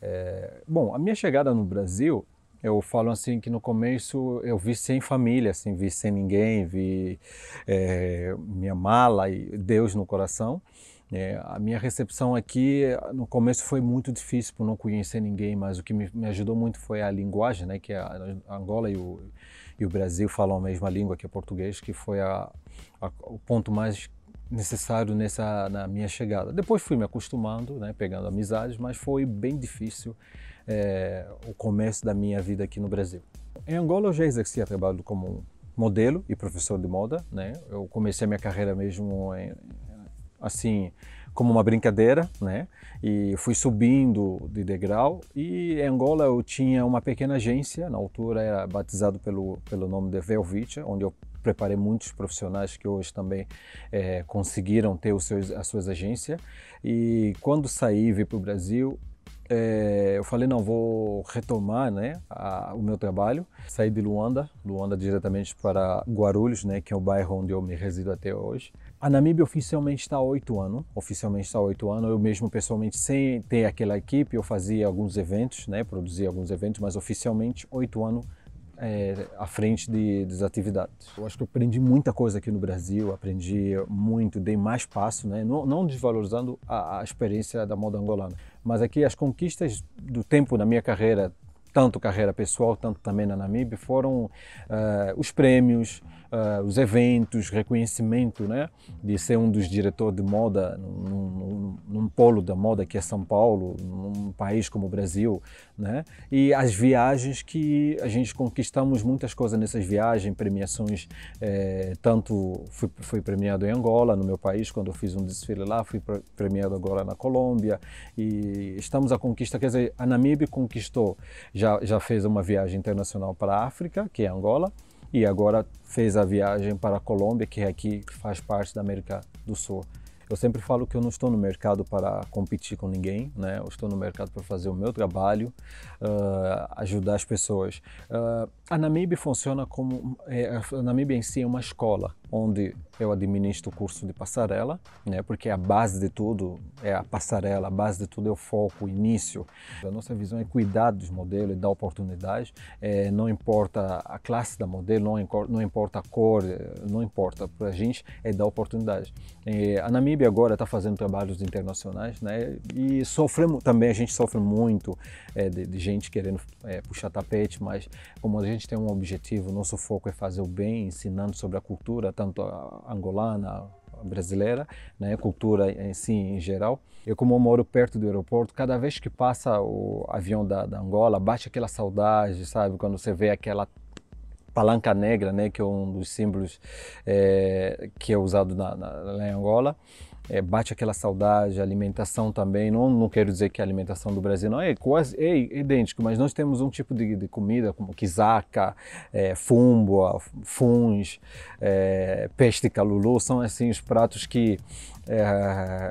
É, bom, a minha chegada no Brasil, eu falo assim que no começo eu vi sem família, assim, vi sem ninguém, vi é, minha mala e Deus no coração. É, a minha recepção aqui no começo foi muito difícil por não conhecer ninguém, mas o que me, me ajudou muito foi a linguagem, né, que a, Angola e o, e o Brasil falam a mesma língua que é português, que foi a, a, o ponto mais necessário nessa na minha chegada. Depois fui me acostumando, né, pegando amizades, mas foi bem difícil é, o começo da minha vida aqui no Brasil. Em Angola eu já exercia trabalho como modelo e professor de moda, né? Eu comecei a minha carreira mesmo em, assim como uma brincadeira, né? E fui subindo de degrau e em Angola eu tinha uma pequena agência, na altura era batizado pelo pelo nome de Velvita, onde eu preparei muitos profissionais que hoje também é, conseguiram ter os seus, as suas agências. E quando saí e vim para o Brasil, é, eu falei, não, vou retomar né, a, o meu trabalho. Saí de Luanda, Luanda diretamente para Guarulhos, né, que é o bairro onde eu me resido até hoje. A Namíbia oficialmente está há oito anos, oficialmente está há oito anos. Eu mesmo, pessoalmente, sem ter aquela equipe, eu fazia alguns eventos, né, produzia alguns eventos, mas oficialmente oito anos é, à frente de, das atividades. Eu acho que eu aprendi muita coisa aqui no Brasil, aprendi muito, dei mais passo, né? não, não desvalorizando a, a, experiência da moda angolana, mas aqui as conquistas do tempo da minha carreira, tanto carreira pessoal, tanto também na Namíbia, foram uh, os prêmios, uh, os eventos, reconhecimento né, de ser um dos diretores de moda num, num, num, polo da moda que é São Paulo, num país como o Brasil. Né, e as viagens que a gente conquistamos muitas coisas nessas viagens, premiações, eh, tanto fui, fui premiado em Angola, no meu país, quando eu fiz um desfile lá, fui premiado agora na Colômbia, e estamos a conquista, quer dizer, a Namíbia conquistou, já, já fez uma viagem internacional para a África, que é Angola, e agora fez a viagem para a Colômbia, que é aqui que faz parte da América do Sul. Eu sempre falo que eu não estou no mercado para competir com ninguém, né? Eu estou no mercado para fazer o meu trabalho, uh, ajudar as pessoas. Uh, a Namíbia funciona como é, a Namíbia em si é uma escola onde eu administro o curso de passarela, né? Porque a base de tudo é a passarela, a base de tudo é o foco, o início. A nossa visão é cuidar dos modelos, dar oportunidades. É, não importa a classe da modelo, não, importa, não importa a cor, é, não importa para a gente é dar oportunidades. É, a Namíbia agora está fazendo trabalhos internacionais, né? E sofremos também a gente sofre muito é, de, de, gente querendo é, puxar tapete, mas como a gente gente tem um objetivo, nosso foco é fazer o bem, ensinando sobre a cultura, tanto a angolana, a brasileira, né, cultura em si em geral. Eu como moro perto do aeroporto, cada vez que passa o avião da, da Angola, bate aquela saudade, sabe, quando você vê aquela palanca negra, né, que é um dos símbolos é, que é usado na, na, na Angola é, bate aquela saudade, a alimentação também. Não, não quero dizer que a alimentação do Brasil não é quase é, idêntico, mas nós temos um tipo de, de comida como quizaca, é, fumbo, funs, é, peste calulu, são assim os pratos que é,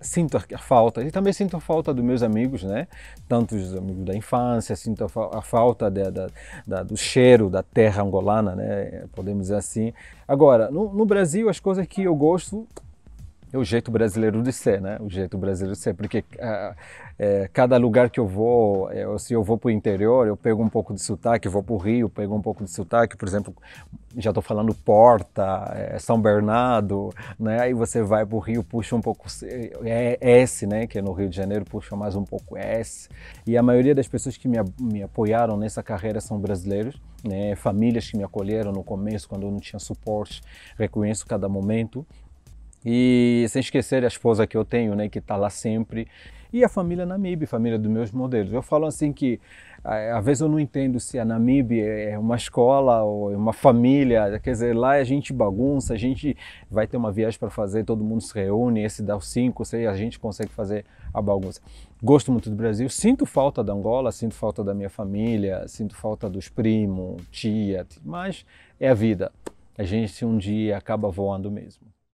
sinto a falta, e também sinto a falta dos meus amigos, né? Tanto os amigos da infância, sinto a, a falta de, da, da, do cheiro da terra angolana, né? Podemos dizer assim. Agora, no, no Brasil, as coisas que eu gosto é o jeito brasileiro de ser, né? O jeito brasileiro de ser, porque uh, é, cada lugar que eu vou, é, se eu vou para o interior, eu pego um pouco de sotaque, vou para o Rio, pego um pouco de sotaque, por exemplo, já estou falando Porta, é, São Bernardo, né? Aí você vai para o Rio, puxa um pouco é, é S, né? Que é no Rio de Janeiro puxa mais um pouco S. E a maioria das pessoas que me, me apoiaram nessa carreira são brasileiros, né? Famílias que me acolheram no começo, quando eu não tinha suporte, reconheço cada momento, e sem esquecer a esposa que eu tenho, né, que está lá sempre, e a família Namib, família dos meus modelos. Eu falo assim que às vezes eu não entendo se a Namib é, é uma escola ou é uma família, quer dizer, lá a gente bagunça, a gente vai ter uma viagem para fazer, todo mundo se reúne, esse dá o cinco, sei, a gente consegue fazer a bagunça. Gosto muito do Brasil, sinto falta da Angola, sinto falta da minha família, sinto falta dos primos, tia, mas é a vida. A gente um dia acaba voando mesmo.